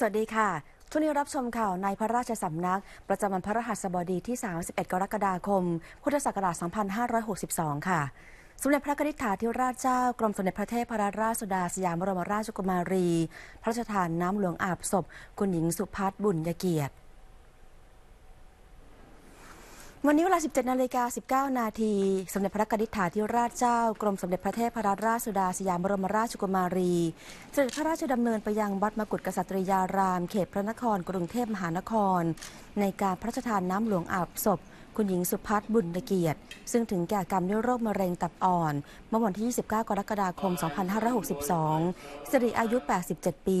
สวัสดีค่ะช่วงนี้รับชมข่าวในพระราชสำนักประจำวันพระรหัสบดีที่ 31 กรกฎาคม พุทธศักราช 2562 ค่ะ สมเด็จพระนิธิถาธิราชเจ้า กรมสมเด็จพระเทพรัตนราชสุดาสยามบรมราชกุมารี พระราชทานน้ำหลวงอาบศพ คุณหญิงสุพัฒน์บุญยเกียรติวันนี้เวลา 17นาฬิกา19นาที สมเด็จพระกนิษฐาธิราชเจ้า กรมสมเด็จพระเทพรัตนราชสุดา สยามบรมราชกุมารี เสด็จพระราชดำเนินไปยังวัดมกุฏกษัตริยาราม เขตพระนคร กรุงเทพมหานคร ในการพระราชทานน้ำหลวงอาบศพคุณหญิงสุพัฒน์บุญเกียรติซึ่งถึงแก่กรรมด้วยโรคมะเร็งตับอ่อนเมื่อวันที่ 29 กรกฎาคม 2562 สิริอายุ 87 ปี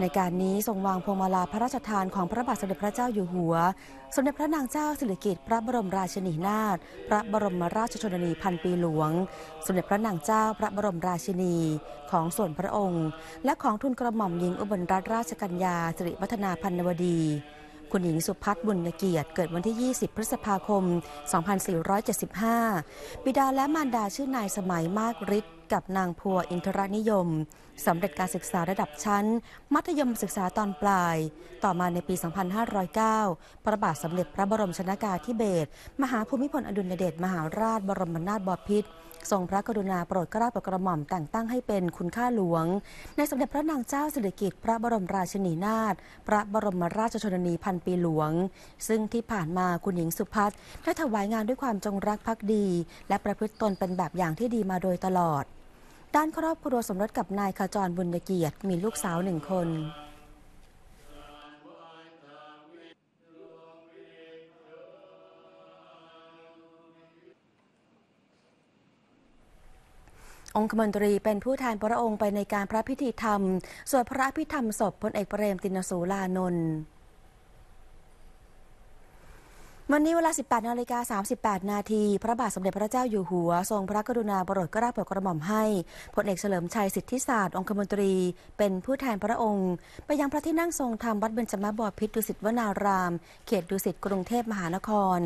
ในการนี้ทรงวางพวงมาลาพระราชทานของพระบาทสมเด็จพระเจ้าอยู่หัว สมเด็จพระนางเจ้าสิริกิติ์พระบรมราชินีนาถพระบรมราชชนนีพันปีหลวง สมเด็จพระนางเจ้าพระบรมราชินี ของส่วนพระองค์ และของทุนกระหม่อมหญิงอุบลรัตนราชกัญญาสิริวัฒนาพันนวดีคุณหญิงสุพัฒน์บุญเกียรติ เกิดวันที่ 20 พฤษภาคม 2475 บิดาและมารดาชื่อนายสมัยมากฤทธิ์กับนางพัวอินทรนิยมสำเร็จการศึกษาระดับชั้น มัธยมศึกษาตอนปลาย ต่อมาในปี 2509พระบาทสมเด็จพระบรมชนากาธิเบศรมหาภูมิพลอดุลยเดชมหาราชบรมนาถบพิตรทรงพระกรุณาโปรดเกลาบปกระหม่อมแต่งตั้งให้เป็นคุณค่าหลวง ในสมเด็จพระนางเจ้าสิริกิติ์พระบรมราชินีนาถพระบรมราชชนนีพันปีหลวง ซึ่งที่ผ่านมาคุณหญิงสุพัฒน์ได้ถวายงานด้วยความจงรักภักดี และประพฤติตนเป็นแบบอย่างที่ดีมาโดยตลอดด้านครอบครัวสมรสกับนายขจรบุญเกียรติมีลูกสาวหนึ่งคนองคมนตรีเป็นผู้แทนพระองค์ไปในการพระพิธีธรรมสวดพระพิธรรมศพพลเอกเปรมตินสูลานนท์วันนี้เวลา 18นาฬิกา38 นาทีพระบาทสมเด็จพระเจ้าอยู่หัวทรงพระกรุณาโปรดเกล้าโปรดกระหม่อมให้พลเอกเฉลิมชัยสิทธิศาสตร์องคมนตรีเป็นผู้แทนพระองค์ ไปยังพระที่นั่งทรงธรรมวัดเบญจมบพิตรดุสิตวนาราม เขตดุสิตกรุงเทพมหานคร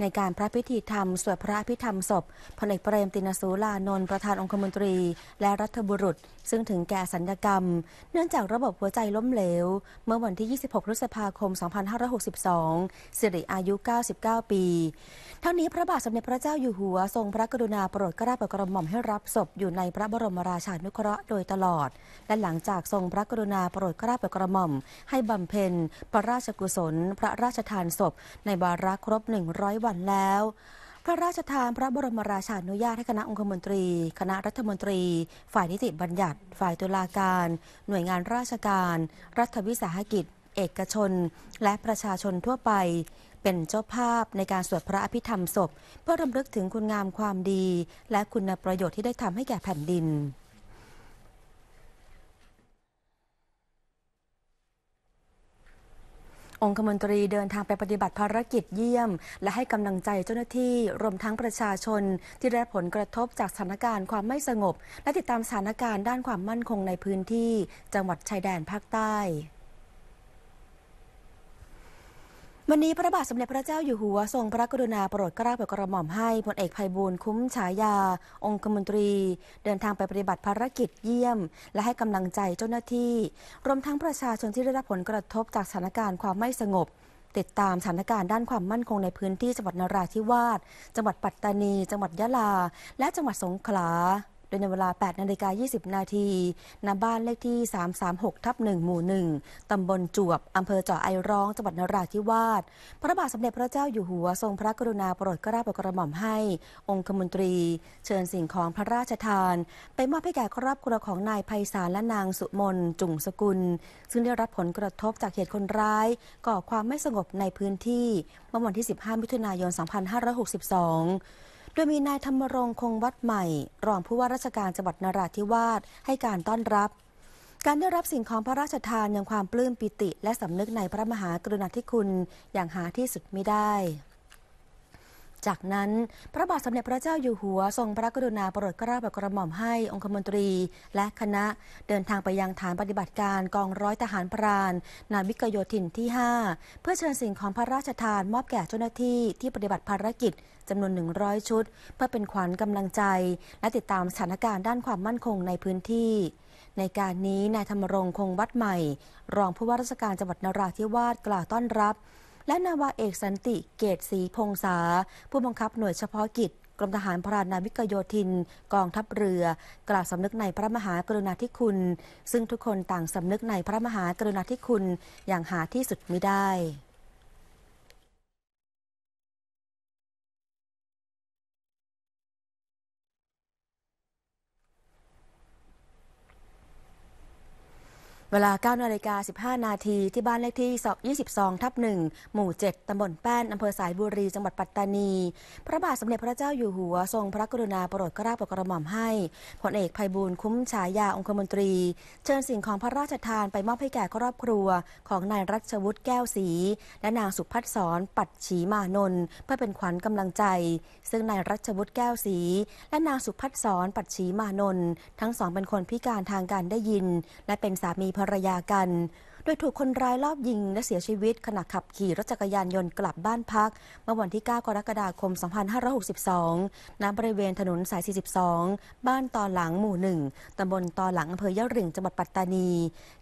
ในการพระพิธีธรรมสวดพระพิธรรมศพพลเอกเปรมตินสูลานนท์ประธานองคมนตรี และรัฐบุรุษ ซึ่งถึงแก่สัญญกรรม เนื่องจากระบบหัวใจล้มเหลว เมื่อวันที่ 26 พฤษภาคม 2562 สิริอายุ 90 89ปีทั้งนี้พระบาทสมเด็จพระเจ้าอยู่หัวทรงพระกรุณาโปรดกกะ้าบรกระหม่อมให้รับศพอยู่ในพระบรมราชานุเคราะห์โดยตลอด และหลังจากทรงพระกรุณาโปรดกกะ้าบรกระหม่อม ให้บำเพ็ญพระราชกุศล พระราชทานศพในบารักครบ 100 วันแล้ว พระราชทาน พระบรมราชานุญาตให้คณะองคมนตรี คณะรัฐมนตรี ฝ่ายนิติบัญญัติฝ่ายตุลาการ หน่วยงานราชการ รัฐวิสาหกิจ เอกชน และประชาชนทั่วไปเป็นเจ้าภาพในการสวดพระอภิธรรมศพ เพื่อรำลึกถึงคุณงามความดี และคุณประโยชน์ที่ได้ทำให้แก่แผ่นดิน องคมนตรีเดินทางไปปฏิบัติภารกิจเยี่ยม และให้กำลังใจเจ้าหน้าที่รวมทั้งประชาชน ที่ได้ผลกระทบจากสถานการณ์ความไม่สงบ และติดตามสถานการณ์ด้านความมั่นคงในพื้นที่จังหวัดชายแดนภาคใต้วันนี้พระบาทสมเด็จพระเจ้าอยู่หัวทรงพระกรุณาโปรดเกล้าโปรดกระหม่อมให้พลเอกไยบูลคุ้มฉายา องคมนตรี เดินทางไปปฏิบัติภารกิจเยี่ยม และให้กำลังใจเจ้าหน้าที่ รวมทั้งประชาชนที่ได้รับผลกระทบจากสถานการณ์ความไม่สงบ ติดตามสถานการณ์ด้านความมั่นคงในพื้นที่จังหวัดนราธิวาสจังหวัดปัตตานี จังหวัดยะลาและจังหวัดสงขลาดยในเวลา 8 นาฬิกา20 นาทีณบ้านเลขที่ 336 ทับ 1 หมู่ 1 ตำบลจวบ อำเภอเจาะไอร้อง จังหวัดนราธิวาส พระบาทสมเด็จพระเจ้าอยู่หัวทรงพระกรุณาโปรดเกล้าโปรดกระหม่อมให้ องคมนตรีเชิญสิ่งของพระราชทาน ไปมอบให้แก่ครอบครัวของนายไพศาลและนางสุมนจุงสกุล ซึ่งได้รับผลกระทบจากเหตุคนร้าย ก่อความไม่สงบในพื้นที่ เมื่อวันที่ 15 มิถุนายน 2562โดยมีนายธรรมรงคงวัดใหม่ รองผู้ว่าราชการจังหวัดนราธิวาสให้การต้อนรับ การได้รับสิ่งของพระราชทานยังความปลื้มปิติและสำนึกในพระมหากรุณาธิคุณอย่างหาที่สุดไม่ได้จากนั้น พระบาทสมเด็จพระเจ้าอยู่หัวทรงพระกรุณาโปรดเกล้าโปรกระหม่อมให้องคมนตรีและคณะเดินทางไปยังฐานปฏิบัติการกองร้อยทหารพราน นาวิกโยธินที่ 5 เพื่อเชิญสิ่งของพระราชทานมอบแก่เจ้าหน้าที่ ที่ปฏิบัติภารกิจจำนวน 100 ชุดเพื่อเป็นขวัญกำลังใจ และติดตามสถานการณ์ด้านความมั่นคงในพื้นที่ ในการนี้นายธรรมรงคงวัดใหม่ รองผู้ว่าราชการจังหวัดนราธิวาสกล่าวต้อนรับและนาวาเอกสันติเกตศรีพงษาผู้บังคับหน่วยเฉพาะกิจ กรมทหารพรานนาวิกโยธินกองทัพเรือ กล่าวสำนึกในพระมหากรุณาธิคุณ ซึ่งทุกคนต่างสำนึกในพระมหากรุณาธิคุณ อย่างหาที่สุดไม่ได้เวลา9นาฬิกา 15 นาที ที่บ้านเลขที่ 22 ทับ 1 หมู่ 7 ตำบลแป้น อำเภอสายบุรี จังหวัดปัตตานี พระบาทสมเด็จพระเจ้าอยู่หัวทรงพระกรุณาโปรดกลาโปรดกระหม่อมให้พลเอกภัยบูลคุ้มฉายาองคมนตรี เชิญสิ่งของพระราชทานไปมอบให้แก่ครอบครัวของนายรัชวุฒิแก้วศรีและนางสุพัฒสอนปัดฉีมานนท์เพื่อเป็นขวัญกำลังใจ ซึ่งนายรัชวุฒิแก้วศรีและนางสุพัฒสอนปัดฉีมานนท์ทั้งสองเป็นคนพิการทางการได้ยินและเป็นสามีรรยากัน โดยถูกคนร้ายลอบยิงและเสียชีวิต ขณะขับขี่รถจักรยานยนต์กลับบ้านพักเมื่อวันที่ 9 กรกฎาคม 2562 ณ บริเวณถนนสาย 42 บ้านตอหลังหมู่ 1 ตำบลตอหลังอำเภอยะริงจังหวัดปัตตานี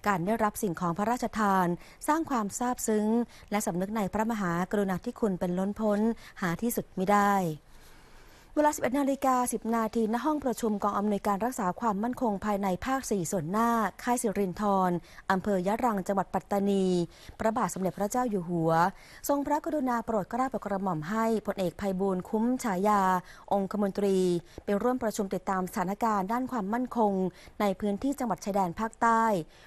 การได้รับสิ่งของพระราชทาน สร้างความซาบซึ้งและสำนึกในพระมหากรุณาธิคุณเป็นล้นพ้นหาที่สุดไม่ได้เวลา 11นาฬิกา10นาทีณห้องประชุมกองอำนวยการรักษาความมั่นคงภายในภาค 4 ส่วนหน้า ค่ายสิรินธรอำเภอยะรังจังหวัดปัตตานี พระบาทสมเด็จพระเจ้าอยู่หัว ทรงพระกรุณาโปรดเกล้าโปรดกระหม่อมให้พลเอกภัยบูลคุ้มฉายา องคมนตรี เป็นร่วมประชุมติดตามสถานการณ์ด้านความมั่นคง ในพื้นที่จังหวัดชายแดนภาคใต้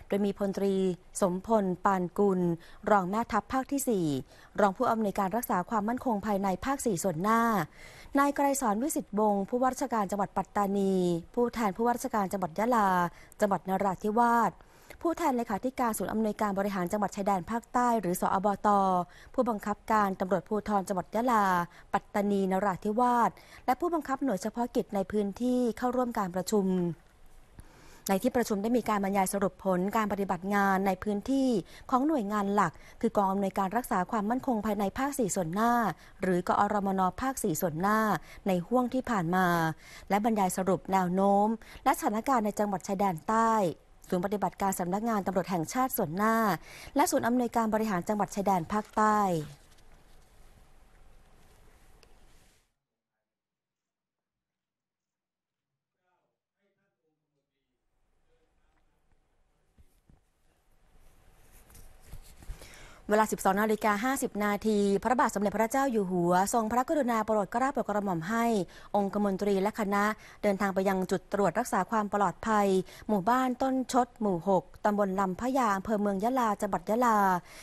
โดยมีพลตรี สมพลปานกุล รองแม่ทัพภาคที่ 4 รองผู้อำนวยการรักษาความมั่นคงภายในภาค 4 ส่วนหน้า นายไกรสอนรวิสิตวงศ์ผู้ว่าราชการจังหวัดปัตตานี ผู้แทนผู้ว่าราชการจังหวัดยะลาจังหวัดนราธิวาสผู้แทนเลขาธิการ ศูนย์อำนวยการบริหารจังหวัด ชายแดนภาคใต้หรือสอบตผู้บังคับการตำรวจภูธรจังหวัดยะลา ปัตตานี นราธิวาสและผู้บังคับหน่วยเฉพาะกิจในพื้นที่เข้าร่วมการประชุมในที่ประชุมได้มีการบรรยายสรุปผลการปฏิบัติงานในพื้นที่ของหน่วยงานหลัก คือกองอำนวยการรักษาความมั่นคงภายในภาค4ส่วนหน้า หรือกอรมนภาค4ส่วนหน้า ในห่วงที่ผ่านมา และบรรยายสรุปแนวโน้ม และสถานการณ์ในจังหวัดชายแดนใต้ ศูนย์ปฏิบัติการสำนักงานตำรวจแห่งชาติส่วนหน้า และศูนย์อำนวยการบริหารจังหวัดชายแดนภาคใต้เวลา 12นาฬิกา50 นาที พระบาทสมเด็จพระเจ้าอยู่หัว ทรงพระกรุณาโปรดเกล้าโปรดกระหม่อมให้องคมนตรีและคณะเดินทางไปยังจุดตรวจรักษาความปลอดภัย หมู่บ้านต้นชดหมู่ 6 ตำบลลำพญยาอำเภอเมืองยะลาจังหวัดยะลา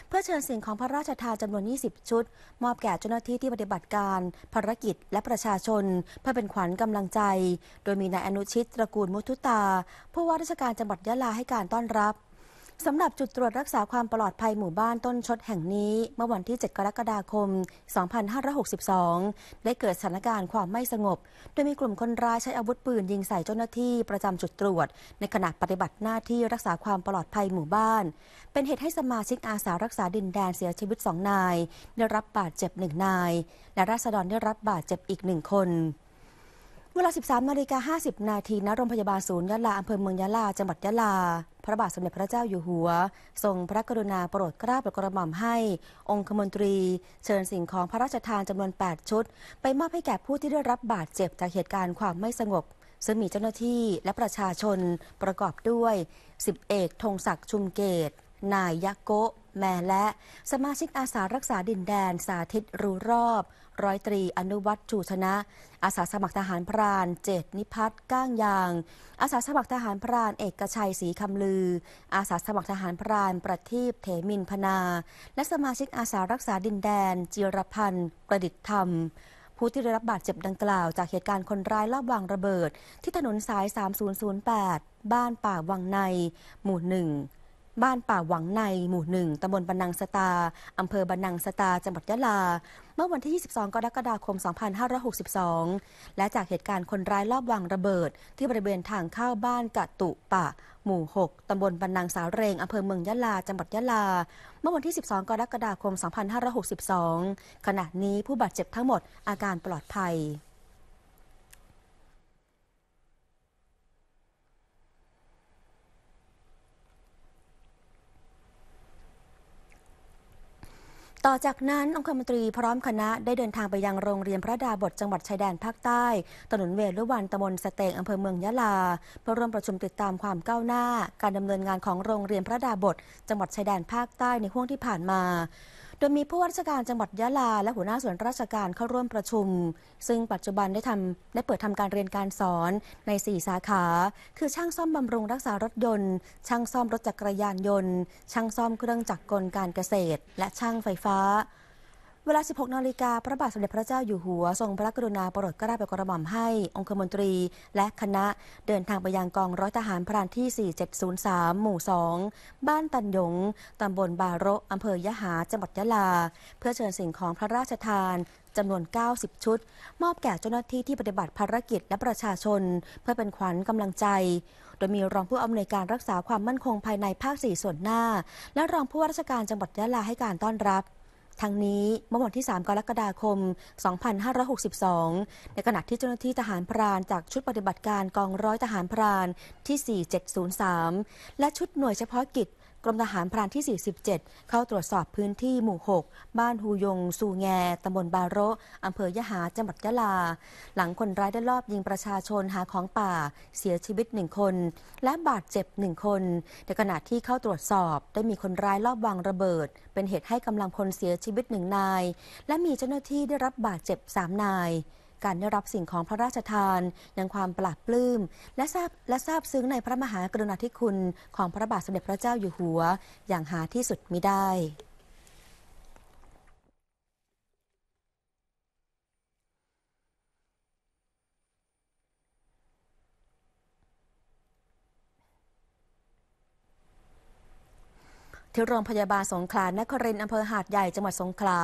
เพื่อเชิญสิ่งของพระราชทานจำนวน 20 ชุด มอบแก่เจ้าหน้าที่ที่ปฏิบัติการภารกิจ และประชาชน เพื่อเป็นขวัญกำลังใจ โดยมีนายอนุชิต ตระกูลมุทุตา ผู้ว่าราชการจังหวัดยะลาให้การต้อนรับสำหรับจุดตรวจรักษาความปลอดภัยหมู่บ้านต้นชดแห่งนี้ เมื่อวันที่ 7 กรกฎาคม 2562 ได้เกิดสถานการณ์ความไม่สงบ โดยมีกลุ่มคนร้ายใช้อาวุธปืนยิงใส่เจ้าหน้าที่ประจำจุดตรวจ ในขณะปฏิบัติหน้าที่รักษาความปลอดภัยหมู่บ้าน เป็นเหตุให้สมาชิกอาสารักษาดินแดนเสียชีวิตงนาย ได้รับบาดเจ็บงนาย และราษฎรได้รับบาดเจ็บอีกหนึ่งคนเวลา 13นาฬิกา50 นาทีณโรงพยาบาลศูนย์ยะลา อำเภอเมืองยะลา จังหวัดยะลา พระบาทสมเด็จพระเจ้าอยู่หัว ทรงพระกรุณาโปรดเกล้าโปรดกระหม่อมให้องคมนตรี เชิญสิ่งของพระราชทานจำนวน 8 ชุด ไปมอบให้แก่ผู้ที่ได้รับบาดเจ็บจากเหตุการณ์ความไม่สงบ ซึ่งมีเจ้าหน้าที่และประชาชนประกอบด้วย 10 เอกธงศักดิ์ชุมเกตนายยะโกแม่และสมาชิกอาสารักษาดินแดน สาธิตรู้รอบ ร้อยตรีอนุวัตรจูชนะ อาสาสมัครทหารพรานเจตนิพัฒน์ก้างยาง อาสาสมัครทหารพรานเอกชัยศรีคำลือ อาสาสมัครทหารพรานประทีปเถมินพนา และสมาชิกอาสารักษาดินแดน จิรพันธ์ประดิษฐ์ธรรมผู้ที่ได้รับบาดเจ็บดังกล่าวจากเหตุการณ์คนร้ายลอบวางระเบิด ที่ถนนสาย 3008บ้านป่าวังใน หมู่หนึ่งบ้านป่าหวังในหมู่หนึ่งตำบลบันนังสตาอำเภอบันนังสตาจังหวัดยะลา เมื่อวันที่ 22 กรกฎาคม 2562 และจากเหตุการณ์คนร้ายลอบวางระเบิดที่บริเวณทางเข้าบ้านกะตุปะ หมู่6ตำบลบันนังสาเรงอำเภอเมืองยะลาจังหวัดยะลา เมื่อวันที่ 12 กรกฎาคม 2562 ขณะนี้ผู้บาดเจ็บทั้งหมดอาการปลอดภัยต่อจากนั้นองคมนตรีพร้อมคณะได้เดินทางไปยังโรงเรียนพระดาบทจังหวัดชายแดนภาคใต้ถนนเวรุวันตำบลสเตงอำเภอเมืองยะลาเพื่อร่วมประชุมติดตามความก้าวหน้า การดำเนินงานของโรงเรียนพระดาบท จังหวัดชายแดนภาคใต้ในห่วงที่ผ่านมาดยมีผู้ว่าราชการจังหวัดยะลา และหัวหน้าส่วนราชการเข้าร่วมประชุม ซึ่งปัจจุบันได้ทำได้เปิดทำการเรียนการสอนใน 4 สาขา คือช่างซ่อมบำรุงรักษารถยนต์ ช่างซ่อมรถจักรยานยนต์ ช่างซ่อมเครื่องจักรกลการเกษตร และช่างไฟฟ้าเวลา 16นาฬิกาพระบาทสมเด็จพระเจ้าอยู่หัว ทรงพระกรุณาโปรด กระรากระหม่อมให้องคมนตรีและคณะเดินทางไปยังกองร้อยทหารพรานที่ 4703 หมู่ 2 บ้านตันยง ตำบลบาโรอำเภอยะหาจังหวัดยะลา เพื่อเชิญสิ่งของพระราชทาน จำนวน 90 ชุด มอบแก่เจ้าหน้าที่ที่ปฏิบัติภารกิจและประชาชนเพื่อเป็นขวัญกำลังใจ โดยมีรองผู้อำนวยการรักษาความมั่นคงภายในภาค4ส่วนหน้า และรองผู้ว่าราชการจังหวัดยะลาให้การต้อนรับทั้งนี้เมื่อวันที่ 3 กรกฎาคม 2562 ในขณะที่เจ้าหน้าที่ทหารพรานจากชุดปฏิบัติการกองร้อยทหารพรานที่ 4703 และชุดหน่วยเฉพาะกิจกรมทหารพรานที่ 47 เข้าตรวจสอบพื้นที่หมู่ 6 บ้านฮูยงสูแงตำบลบาโรอำเภอยะหา จังหวัดยะลา หลังคนร้ายได้ลอบยิงประชาชนหาของป่า เสียชีวิตหนึ่งคน และบาดเจ็บหนึ่งคนในขณะที่เข้าตรวจสอบ ได้มีคนร้ายลอบวางระเบิด เป็นเหตุให้กำลังพลเสียชีวิตหนึ่งนาย และมีเจ้าหน้าที่ได้รับบาดเจ็บสามนายการได้รับสิ่งของพระราชทานยังความปราบปลื้ม และทราบและทราบซึ้งในพระมหากรุณาธิคุณของพระบาทสมเด็จพระเจ้าอยู่หัว อย่างหาที่สุดมิได้ที่โรงพยาบาลสงขลานครินทร์อำเภอหาดใหญ่จังหวัดสงขลา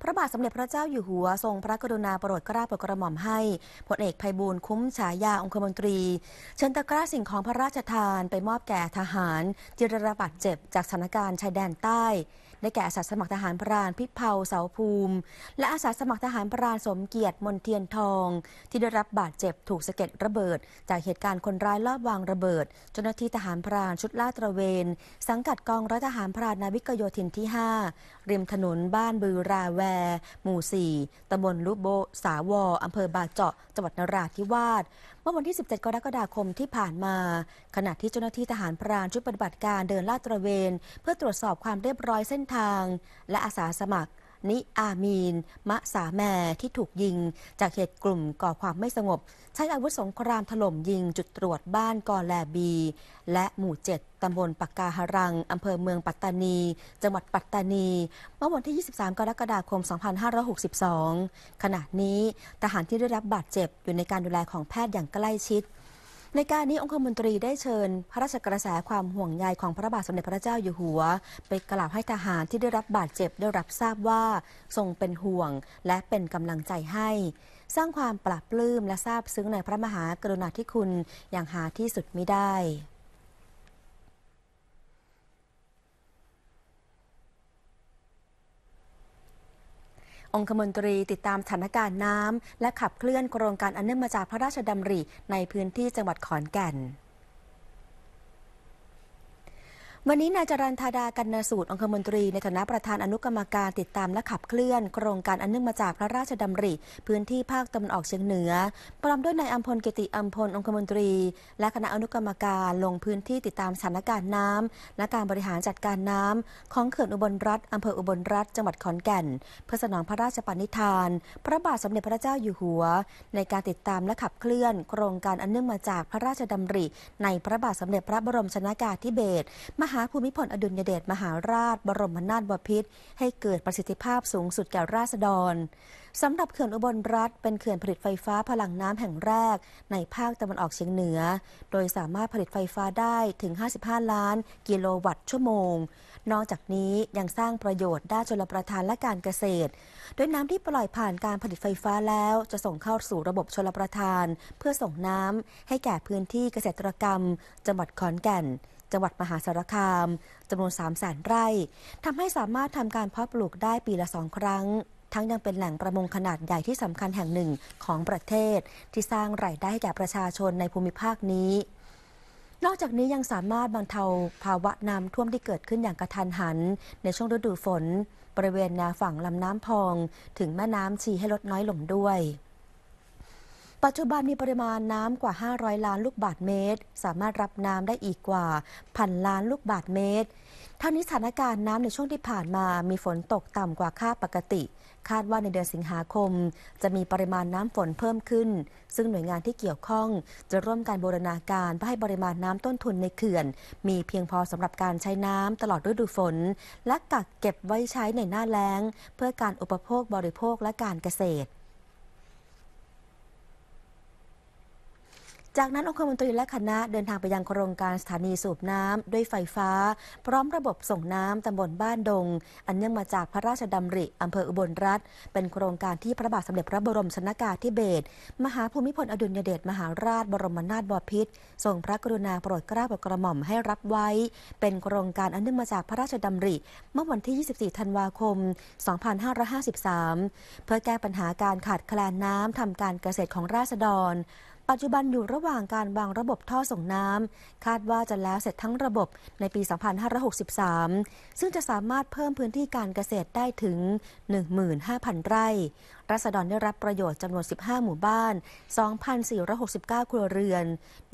พระบาทสมเด็จพระเจ้าอยู่หัว ทรงพระกรุณาโปรดเกล้าโปรดกระหม่อมให้พลเอกไยบูลคุ้มฉายาองคมนตรี เชิญตะกร้าสิ่งของพระราชทานไปมอบแก่ทหารที่ได้รับบาดเจ็บจากสถานการณ์ชายแดนใต้ได้แก่อาสาสมัครทหารพรานพิเผาเสาภูมิ และอาสาสมัครทหารพรานสมเกียรติมนเทียนทอง ที่ได้รับบาดเจ็บถูกสะเก็ดระเบิด จากเหตุการณ์คนร้ายลอบวางระเบิดเจ้าหน้าที่ทหารพรานชุดลาดตระเวนสังกัดกองร้อยทหารพรานนาวิกโยธินที่5ริมถนนบ้านบือราแว หมู่4ตำบลลุโบสาวออำเภอบาเจาะจังหวัดนราธิวาสเมื่อวันที่ 17 กรกฎาคมที่ผ่านมา ขณะที่เจ้าหน้าที่ทหารพรานชุดปฏิบัติการเดินลาดตระเวน เพื่อตรวจสอบความเรียบร้อยเส้นทาง และอาสาสมัครนิอามีน มะสาแมที่ถูกยิงจากเหตุกลุ่มก่อความไม่สงบ ใช้อาวุธสงครามถล่มยิงจุดตรวจบ้านกอแลบี และหมู่7ตำบลปากกาหรังอำเภอเมืองปัตตานี จังหวัดปัตตานี เมื่อวันที่ 23 กรกฎาคม 2562 ขณะนี้ทหารที่ได้รับบาดเจ็บอยู่ในการดูแลของแพทย์อย่างใกล้ชิดในการนี้องคมนตรีได้เชิญพระราชกระแสความห่วงใยของพระบาทสมเด็จพระเจ้าอยู่หัว ไปกล่าวให้ทหารที่ได้รับบาดเจ็บได้รับทราบว่า ทรงเป็นห่วงและเป็นกำลังใจให้ สร้างความปลาบปลื้มและซาบซึ้งในพระมหากรุณาธิคุณอย่างหาที่สุดมิได้องคมนตรีติดตามสถานการณ์น้ำและขับเคลื่อนโครงการอันเนื่องมาจากพระราชดำริในพื้นที่จังหวัดขอนแก่นวันนี้ นายจรันธาดากันนาสูตรองคมนตรีในฐานะประธานอนุกรรมการติดตามและขับเคลื่อน โครงการอันเนื่องมาจากพระราชดำริ พื้นที่ภาคตะวันออกเฉียงเหนือพร้อมด้วยนายอัมพลกิติอัมพลองคมนตรี และคณะอนุกรรมการลงพื้นที่ติดตามสถานการณ์น้ำและการบริหารจัดการน้ำ ของเขื่อนอุบลรัฐอำเภออุบลรัฐจังหวัดขอนแก่นเพื่อสนองพระราชปณิธาน พระบาทสมเด็จพระเจ้าอยู่หัว ในการติดตามและขับเคลื่อน โครงการอันเนื่องมาจากพระราชดำริ ในพระบาทสมเด็จพระบรมชนากาธิเบศรมหาภูมิพลอดุลยเดชมหาราช บรมนาถบพิตรให้เกิดประสิทธิภาพสูงสุดแก่ราษฎรสำหรับเขื่อนอุบลรัฐเป็นเขื่อนผลิตไฟฟ้าพลังน้ำแห่งแรกในภาคตะวันออกเฉียงเหนือ โดยสามารถผลิตไฟฟ้าได้ถึง 55 ล้านกิโลวัตต์ชั่วโมง นอกจากนี้ยังสร้างประโยชน์ด้านชลประทานและการเกษตร โดยน้ำที่ปล่อยผ่านการผลิตไฟฟ้าแล้ว จะส่งเข้าสู่ระบบชลประทาน เพื่อส่งน้ำให้แก่พื้นที่เกษตรกรรมจังหวัดขอนแก่นจังหวัดมหาสารคามจำนวน3 0 0แสนไร่ทำให้สามารถทำการเพาะปลูกได้ปีละสองครั้ง ทั้งยังเป็นแหล่งประมงขนาดใหญ่ที่สำคัญแห่งหนึ่งของประเทศ ที่สร้างรายได้แก่ประชาชนในภูมิภาคนี้ นอกจากนี้ยังสามารถบรรเทาภาวะน้ำท่วมที่เกิดขึ้นอย่างกระทันหัน ในช่วงฤดูฝนบริเวณแนวฝั่งลำน้ำพอง ถึงแม่น้ำชีให้ลดน้อยลงด้วยปัจจุบันมีปริมาณน้ำกว่า 500 ล้านลูกบาทเมตร สามารถรับน้ำได้อีกกว่าพันล้านลูกบาทเมตรทั้งนี้สถานการณ์น้ำในช่วงที่ผ่านมามีฝนตกต่ำกว่าค่าปกติ คาดว่าในเดือนสิงหาคม จะมีปริมาณน้ำฝนเพิ่มขึ้น ซึ่งหน่วยงานที่เกี่ยวข้องจะร่วมการบูรณาการเพื่อให้ปริมาณน้ำต้นทุนในเขื่อน มีเพียงพอสำหรับการใช้น้ำตลอดฤดูฝน และกักเก็บไว้ใช้ในหน้าแล้ง เพื่อการอุปโภคบริโภคและการเกษตรจากนั้น องคมนตรีและคณะเดินทางไปยังโครงการสถานีสูบน้ำ ด้วยไฟฟ้า พร้อมระบบส่งน้ำตำบลบ้านดง อันเนื่องมาจากพระราชดำริอำเภออุบลรัฐ เป็นโครงการที่พระบาทสมเด็จพระบรมชนากาธิเบศรมหาภูมิพลอดุลยเดชมหาราชบรมนาถบพิตรทรงพระกรุณาโปรดเกล้าโปรดกระหม่อมให้รับไว้ เป็นโครงการอันเนื่องมาจากพระราชดำริ เมื่อวันที่ 24 ธันวาคม 2553 เพื่อแก้ปัญหาการขาดแคลนน้ำทำการเกษตรของราษฎรปัจจุบันอยู่ระหว่างการวางระบบท่อส่งน้ำ คาดว่าจะแล้วเสร็จทั้งระบบในปี 2563 ซึ่งจะสามารถเพิ่มพื้นที่การเกษตรได้ถึง 15,000 ไร่ รัศดรได้รับประโยชน์จำนวน 15 หมู่บ้าน 2,469 ครัวเรือน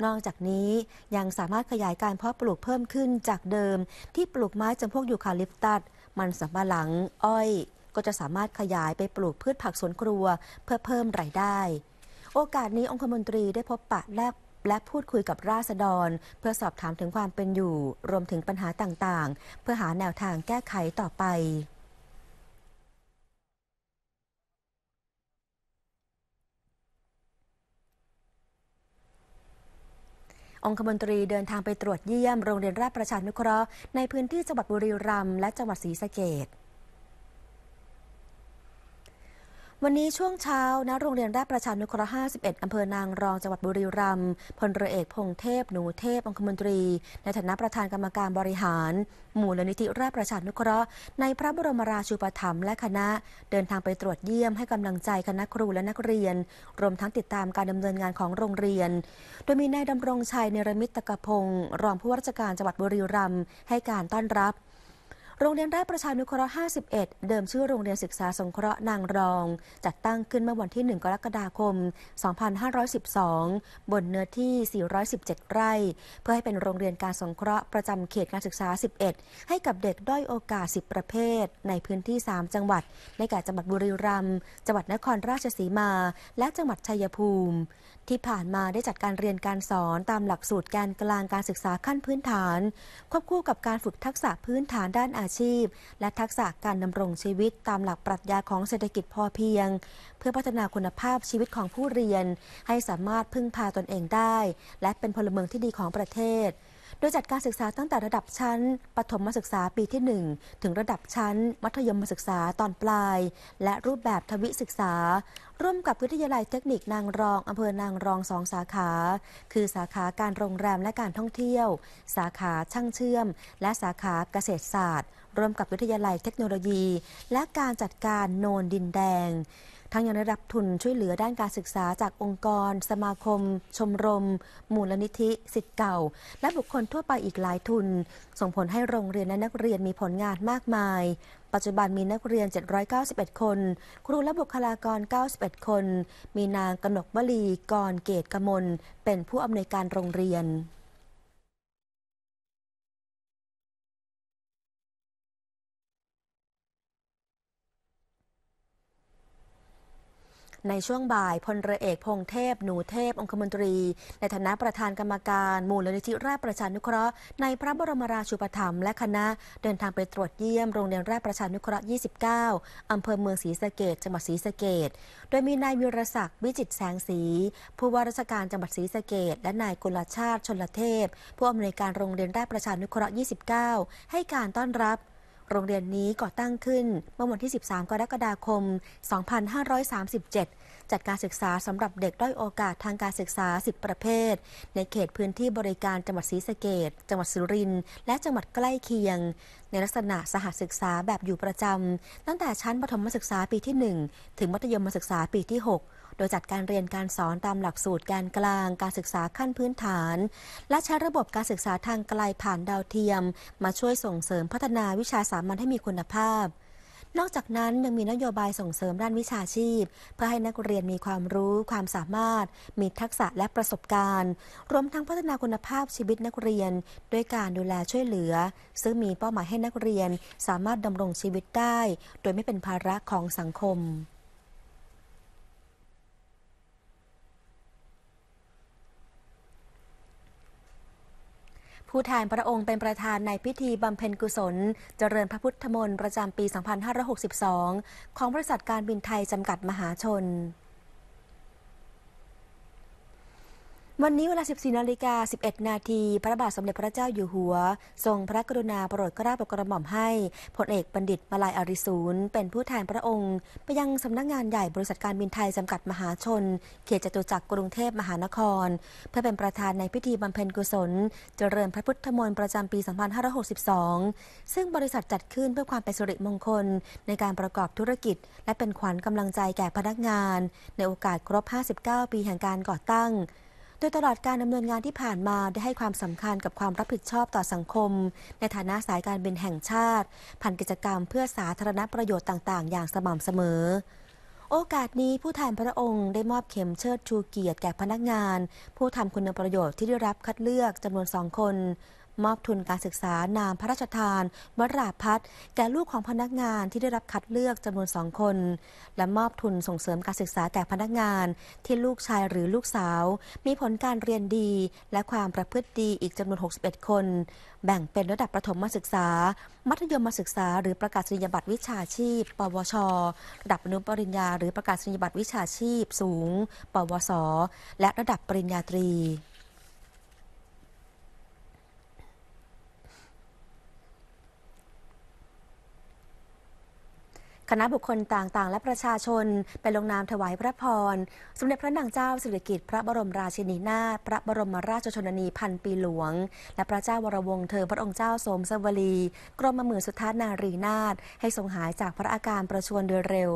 นอกจากนี้ยังสามารถขยายการเพาะปลูกเพิ่มขึ้นจากเดิม ที่ปลูกไม้จำพวกยูคาลิปตัสมันสำปะหลังอ้อย ก็จะสามารถขยายไปปลูกพืชผักสวนครัวเพื่อเพิ่มรายได้โอกาสนี้องคมนตรีได้พบปะแลกและพูดคุยกับราษฎร เพื่อสอบถามถึงความเป็นอยู่ รวมถึงปัญหาต่างๆ เพื่อหาแนวทางแก้ไขต่อไป องคมนตรีเดินทางไปตรวจเยี่ยมโรงเรียนราชประชานุเคราะห์ในพื้นที่จังหวัดบุรีรัมย์และจังหวัดศรีสะเกดวันนี้ช่วงเช้าณโรงเรียนราชประชานุเคราะห์51 อำเภอนางรองจังหวัดบุรีรัมย์ พลเรือเอก พงเทพ หนูเทพองคมนตรี ในฐานะประธานกรรมการบริหาร หมู่ลนิธิราชประชานุเคราะห์ในพระบรมราชูปถัมภ์และคณะ เดินทางไปตรวจเยี่ยมให้กำลังใจคณะครูและนักเรียน รวมทั้งติดตามการดำเนินงานของโรงเรียน โดยมีนายดำรงชัย เนรมิตตะกพงศ์รองผู้ว่าราชการจังหวัดบุรีรัมย์ ให้การต้อนรับโรงเรียนได้ประชานุเคราะห์51 เดิมชื่อโรงเรียนศึกษาสงเคราะห์นางรอง จัดตั้งขึ้นเมื่อวันที่ 1 กรกฎาคม 2512 บนเนื้อที่ 417 ไร่ เพื่อให้เป็นโรงเรียนการสงเคราะห์ประจำเขตการศึกษา 11 ให้กับเด็กด้อยโอกาส 10 ประเภท ในพื้นที่ 3 จังหวัด ในแก่ จังหวัดบุรีรัมย์ จังหวัดนครราชสีมา และจังหวัดชัยภูมิ ที่ผ่านมาได้จัดการเรียนการสอนตามหลักสูตรการกลางการศึกษาขั้นพื้นฐานควบคู่กับการฝึกทักษะพื้นฐานด้านอาอาชีพ และทักษะการดำรงชีวิตตามหลักปรัชญาของเศรษฐกิจพอเพียง เพื่อพัฒนาคุณภาพชีวิตของผู้เรียนให้สามารถพึ่งพาตนเองได้ และเป็นพลเมืองที่ดีของประเทศโดยจัดการศึกษาตั้งแต่ระดับชั้นปฐมศึกษาปีที่ 1 ถึงระดับชั้นมัธยมศึกษาตอนปลาย และรูปแบบทวิศึกษา ร่วมกับวิทยาลัยเทคนิคนางรองอำเภอนางรองสองสาขา คือสาขาการโรงแรมและการท่องเที่ยว สาขาช่างเชื่อม และสาขาเกษตรศาสตร์ร่วมกับวิทยาลัยเทคโนโลยี และการจัดการโนนดินแดงทั้งยังได้รับทุนช่วยเหลือด้านการศึกษาจากองค์กร สมาคม ชมรม มูลนิธิสิทธิ์เก่า และบุคคลทั่วไปอีกหลายทุน ส่งผลให้โรงเรียนและนักเรียนมีผลงานมากมาย ปัจจุบันมีนักเรียน 791 คน ครูและบุคลากร 91 คน มีนางกนกวลีกรเกตกมลเป็นผู้อำนวยการโรงเรียนในช่วงบ่ายพลเรือเอกพงเทพ หนูเทพองคมนตรี ในฐานะประธานกรรมการ มูลนิธิราชประชานุเคราะห์ ในพระบรมราชูปถัมภ์และคณะเดินทางไปตรวจเยี่ยมโรงเรียนราชประชานุเคราะห์ 29 อำเภอเมืองศรีสะเกดจังหวัดศรีสะเกดโดยมีนายวิรศักดิ์วิจิตแสงสี ผู้ว่าราชการจังหวัดศรีสะเกดและนายกุลชาติชนลเทพ ผู้อำนวยการโรงเรียนราชประชานุเคราะห์ 29 ให้การต้อนรับโรงเรียนนี้ก่อตั้งขึ้นเมื่อวันที่ 13 กรกฎาคม 2537 จัดการศึกษาสำหรับเด็กด้อยโอกาสทางการศึกษา 10 ประเภท ในเขตพื้นที่บริการจังหวัดศรีสะเกดจังหวัดสุรินทร์ และจังหวัดใกล้เคียง ในลักษณะสหศึกษาแบบอยู่ประจำตั้งแต่ชั้นประถมศึกษาปีที่ 1 ถึงมัธยมศึกษาปีที่ 6โดยจัดการเรียนการสอนตามหลักสูตรกนกลาง การศึกษาขั้นพื้นฐาน และใช้ระบบการศึกษาทางไกลผ่านดาวเทียม มาช่วยส่งเสริมพัฒนาวิชาสามัญให้มีคุณภาพ นอกจากนั้นยังมีนโยบายส่งเสริมด้านวิชาชีพ เพื่อให้นักเรียนมีความรู้ความสามารถ มีทักษะและประสบการณ์รวมทั้งพัฒนาคุณภาพชีวิตนักเรียนด้วยการดูแลช่วยเหลือ ซึ่งมีเป้าหมายให้นักเรียนสามารถดำรงชีวิตได้โดยไม่เป็นภาระของสังคมผู้แทนพระองค์เป็นประธานในพิธีบำเพ็ญกุศล เจริญพระพุทธมนต์ประจำปี 2562 ของบริษัทการบินไทยจำกัดมหาชนวันนี้เวลา14นาฬิกา 11 นาที พระบาทสมเด็จพระเจ้าอยู่หัว ทรงพระกรุณาโปรดเกล้าโปรดกระหม่อมให้พลเอกบัณฑิตมาลายอริสูนเป็นผู้แทนพระองค์ ไปยังสำนักงงานใหญ่บริษัทการบินไทย จำกัดมหาชน เขตจตุจักรกรุงเทพมหานคร เพื่อเป็นประธานในพิธีบำเพ็ญกุศล เจริญพระพุทธมนต์ประจำปี2562ซึ่งบริษัทจัดขึ้นเพื่อความเป็นสิริมงคลในการประกอบธุรกิจ และเป็นขวัญกำลังใจแก่พนักงานในโอกาสครบ 59 ปีแห่งการก่อตั้งโดยตลอดการดำเนินงานที่ผ่านมาได้ให้ความสำคัญกับความรับผิดชอบต่อสังคม ในฐานะสายการบินแห่งชาติ ผ่านกิจกรรมเพื่อสาธารณประโยชน์ต่างๆ อย่างสม่ำเสมอ โอกาสนี้ผู้แทนพระองค์ได้มอบเข็มเชิดชูเกียรติแก่พนักงาน ผู้ทำคุณประโยชน์ที่ได้รับคัดเลือกจำนวนสองคนมอบทุนการศึกษานามพระราชทานวราพัฒแก่ลูกของพนักงานที่ได้รับคัดเลือกจำนวนสองคน และมอบทุนส่งเสริมการศึกษาแก่พนักงาน ที่ลูกชายหรือลูกสาวมีผลการเรียนดี และความประพฤติดีอีกจำนวน 61 คน แบ่งเป็นระดับประถมศึกษา มัธยมศึกษา หรือประกาศนียบัตรวิชาชีพ ปวชระดับอนุปริญญาหรือประกาศนียบัตรวิชาชีพสูง ปวสและระดับปริญญาตรีคณะบุคคลต่างๆ และประชาชน ไปลงนามถวายพระพรสมเด็จพระนางเจ้าสิริกิติ์พระบรมราชินีนาถพระบรมราชชนนีพันปีหลวง และพระเจ้าวรวงศ์เธอพระองค์เจ้าสมสวลี กรมมือสุทธานารีนาถให้ทรงหายจากพระอาการประชวรโดยเร็ว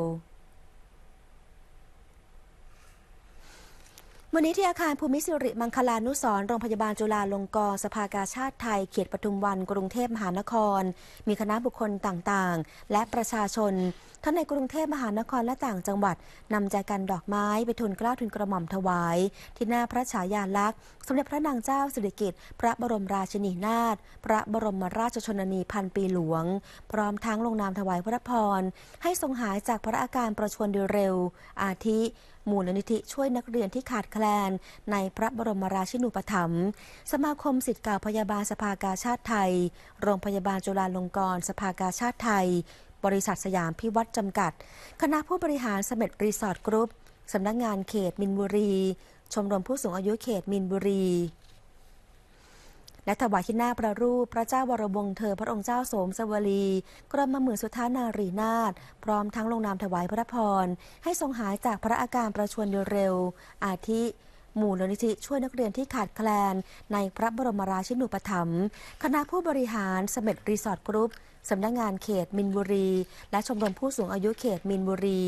วันนี้ที่อาคารภูมิสิริมังคลานุสรโรงพยาบาลจุฬาลงกรณ์สภากาชาติไทยเขตปทุมวันกรุงเทพมหานคร มีคณะบุคคลต่างๆ และประชาชนทั้งในกรุงเทพมหานครและต่างจังหวัด นำใจกันดอกไม้ไปทุนกล้าวทุนกระหม่อมถวาย ที่หน้าพระฉายาลักษณ์สมเด็จพระนางเจ้าสิริกิติ์พระบรมราชินีนาถพระบรมราชชนนีพันปีหลวง พร้อมทั้งลงนามถวายพระพรให้ทรงหายจากพระอาการประชวรโดยเร็ว อาทิมูลนิธิช่วยนักเรียนที่ขาดแคลนในพระบรมราชินูปถัมภ์สมาคมสิทธิ์เก่าพยาบาลสภากาชาติไทย โรงพยาบาลจุฬาลงกรณ์สภากาชาติไทย บริษัทสยามพิวัตรจำกัด คณะผู้บริหารสมเด็จรีสอร์ทกรุ๊ปสำนักงงานเขตมินบุรี ชมรมผู้สูงอายุเขตมินบุรีและถวายที่หน้าพระรูป พระเจ้าวรวงเธอพระองค์เจ้าโสมสวลี กรมหมือนสุธานารีนาถพร้อมทั้งลงนามถวายพระพร ให้ทรงหายจากพระอาการประชวรเร็ว อาทิหมูลนิธิช่วยนักเรียนที่ขาดแคลนในพระบรมราชินูปถัมภ์คณะผู้บริหารสมเด็จรีสอร์ทกรุ๊ปสำนักงงานเขตมินบุรี และชมรมผู้สูงอายุเขตมินบุรี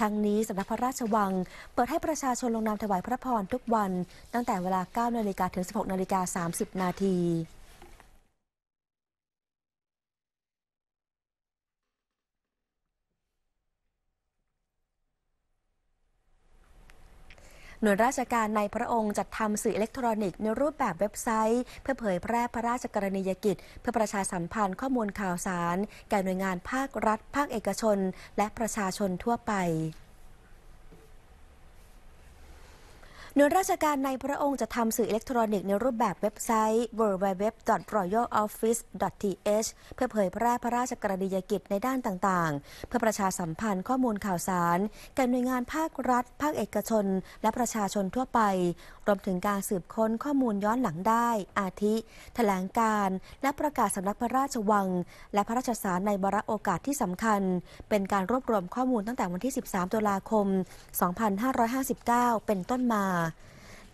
ทั้งนี้สำนักพระราชวังเปิดให้ประชาชนลงนามถวายพระพรทุกวันตั้งแต่เวลา 9นาฬิกาถึง 16 นาฬิกา 30 นาทีหน่วยราชการในพระองค์จัดทำสื่ออิเล็กทรอนิกส์ในรูปแบบเว็บไซต์ เพื่อเผยแพร่พระราชกรณียกิจ เพื่อประชาสัมพันธ์ข้อมูลข่าวสาร แก่หน่วยงานภาครัฐ ภาคเอกชน และประชาชนทั่วไปหน่วยราชการในพระองค์จะทำสื่ออิเล็กทรอนิกส์ในรูปแบบเว็บไซต์ www.royaloffice.th เพื่อเผยแพร่พระราชกรณียกิจในด้านต่างๆ เพื่อประชาสัมพันธ์ข้อมูลข่าวสารแก่หน่วยงานภาครัฐ ภาคเอกชน และประชาชนทั่วไป รวมถึงการสืบค้นข้อมูลย้อนหลังได้ อาทิ แถลงการและประกาศสำนักพระราชวังและพระราชสารในบาระโอกาสที่สำคัญ เป็นการรวบรวมข้อมูลตั้งแต่วันที่13ตุลาคม 2559 เป็นต้นมา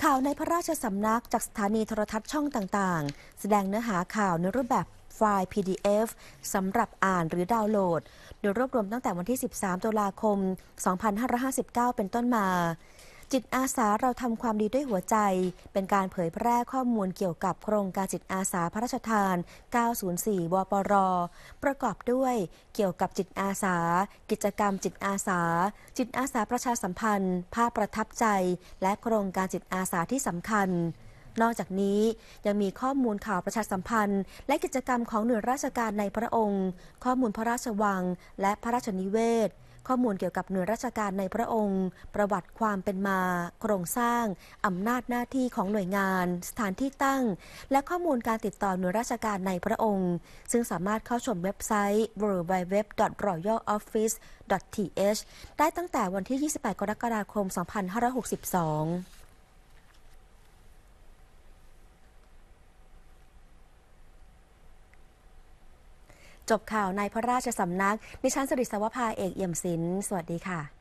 ข่าวในพระราชสำนักจากสถานีโทรทัศน์ช่องต่างๆ แสดงเนื้อหาข่าวในรูปแบบไฟล์ PDF สำหรับอ่านหรือดาวน์โหลด โดยรวบรวมตั้งแต่วันที่ 13 ตุลาคม 2559 เป็นต้นมาจิตอาสาเราทำความดีด้วยหัวใจ เป็นการเผยแพร่ข้อมูลเกี่ยวกับ โครงการจิตอาสาพระราชทาน 904 วปร ประกอบด้วยเกี่ยวกับจิตอาสา กิจกรรมจิตอาสา จิตอาสาประชาสัมพันธ์ ภาพประทับใจ และโครงการจิตอาสาที่สำคัญ นอกจากนี้ยังมีข้อมูลข่าวประชาสัมพันธ์ และกิจกรรมของหน่วยราชการในพระองค์ ข้อมูลพระราชวัง และพระราชนิเวศข้อมูลเกี่ยวกับหน่วยราชการในพระองค์ ประวัติความเป็นมา โครงสร้าง อำนาจหน้าที่ของหน่วยงาน สถานที่ตั้ง และข้อมูลการติดต่อหน่วยราชการในพระองค์ ซึ่งสามารถเข้าชมเว็บไซต์ www.royaloffice.th ได้ตั้งแต่วันที่ 28 กรกฎาคม 2562จบข่าวในพระราชสำนักดิฉันสริสวภาเอกเอี่ยมศิลป์สวัสดีค่ะ